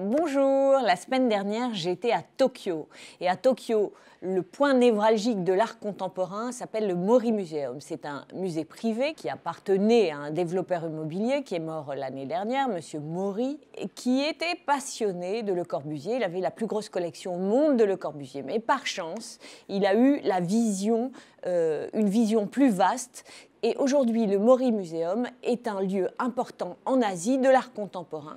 Bonjour, la semaine dernière j'étais à Tokyo. Et à Tokyo, le point névralgique de l'art contemporain s'appelle le Mori Museum. C'est un musée privé qui appartenait à un développeur immobilier qui est mort l'année dernière, Monsieur Mori, qui était passionné de Le Corbusier. Il avait la plus grosse collection au monde de Le Corbusier. Mais par chance, il a eu la vision, euh, une vision plus vaste et aujourd'hui le Mori Museum est un lieu important en Asie de l'art contemporain.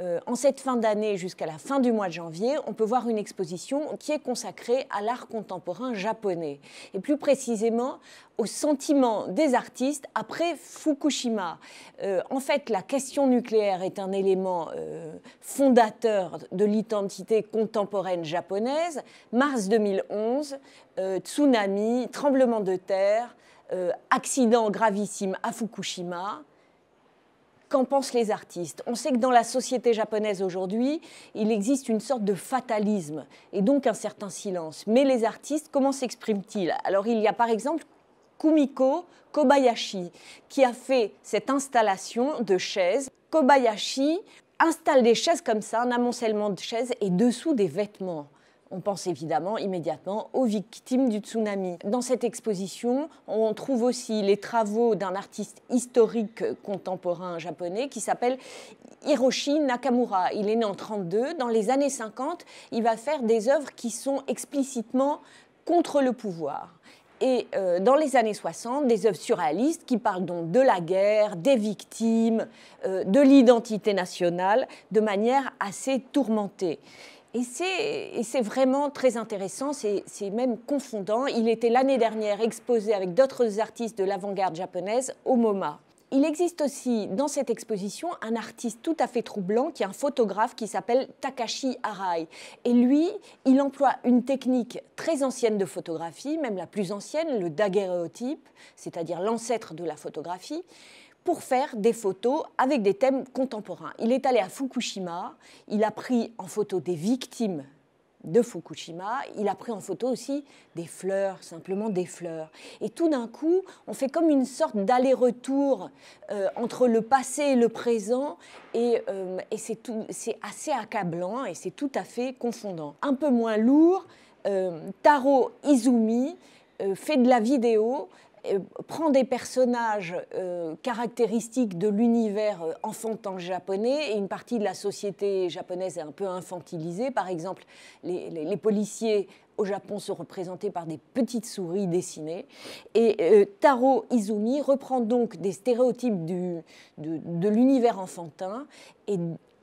Euh, en cette fin d'année jusqu'à la fin du mois de janvier, on peut voir une exposition qui est consacrée à l'art contemporain japonais et plus précisément au sentiment des artistes après Fukushima. Euh, en fait, la question nucléaire est un élément euh, fondateur de l'identité contemporaine japonaise. Mars 2011, tsunami, tremblement de terre, euh, accident gravissime à Fukushima, qu'en pensent les artistes On sait que dans la société japonaise aujourd'hui, il existe une sorte de fatalisme et donc un certain silence. Mais les artistes, comment s'expriment-ils Alors il y a par exemple Kumiko Kobayashi qui a fait cette installation de chaises. Kobayashi installe des chaises comme ça, un amoncellement de chaises et dessous des vêtements on pense évidemment immédiatement aux victimes du tsunami. Dans cette exposition, on trouve aussi les travaux d'un artiste historique contemporain japonais qui s'appelle Hiroshi Nakamura. Il est né en 32. Dans les années 50, il va faire des œuvres qui sont explicitement contre le pouvoir et euh, dans les années 60, des œuvres surréalistes qui parlent donc de la guerre, des victimes, euh, de l'identité nationale, de manière assez tourmentée. Et c'est vraiment très intéressant, c'est même confondant. Il était l'année dernière exposé avec d'autres artistes de l'avant-garde japonaise au MoMA. Il existe aussi dans cette exposition un artiste tout à fait troublant qui est un photographe qui s'appelle Takashi Arai. Et lui, il emploie une technique très ancienne de photographie, même la plus ancienne, le daguerréotype, c'est-à-dire l'ancêtre de la photographie pour faire des photos avec des thèmes contemporains. Il est allé à Fukushima, il a pris en photo des victimes de Fukushima, il a pris en photo aussi des fleurs, simplement des fleurs. Et tout d'un coup, on fait comme une sorte d'aller-retour euh, entre le passé et le présent, et, euh, c'est assez accablant et c'est tout à fait confondant. Un peu moins lourd, euh, Taro Izumi fait de la vidéo euh, prend des personnages euh, caractéristiques de l'univers euh, enfantin japonais et une partie de la société japonaise est un peu infantilisée. Par exemple, les, policiers au Japon sont représentés par des petites souris dessinées. Et Taro Izumi reprend donc des stéréotypes de, de l'univers enfantin et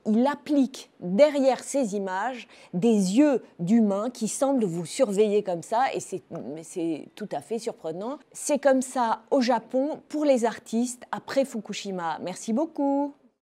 il applique derrière ces images des yeux d'humains qui semblent vous surveiller comme ça, et c'est tout à fait surprenant. C'est comme ça au Japon pour les artistes après Fukushima. Merci beaucoup.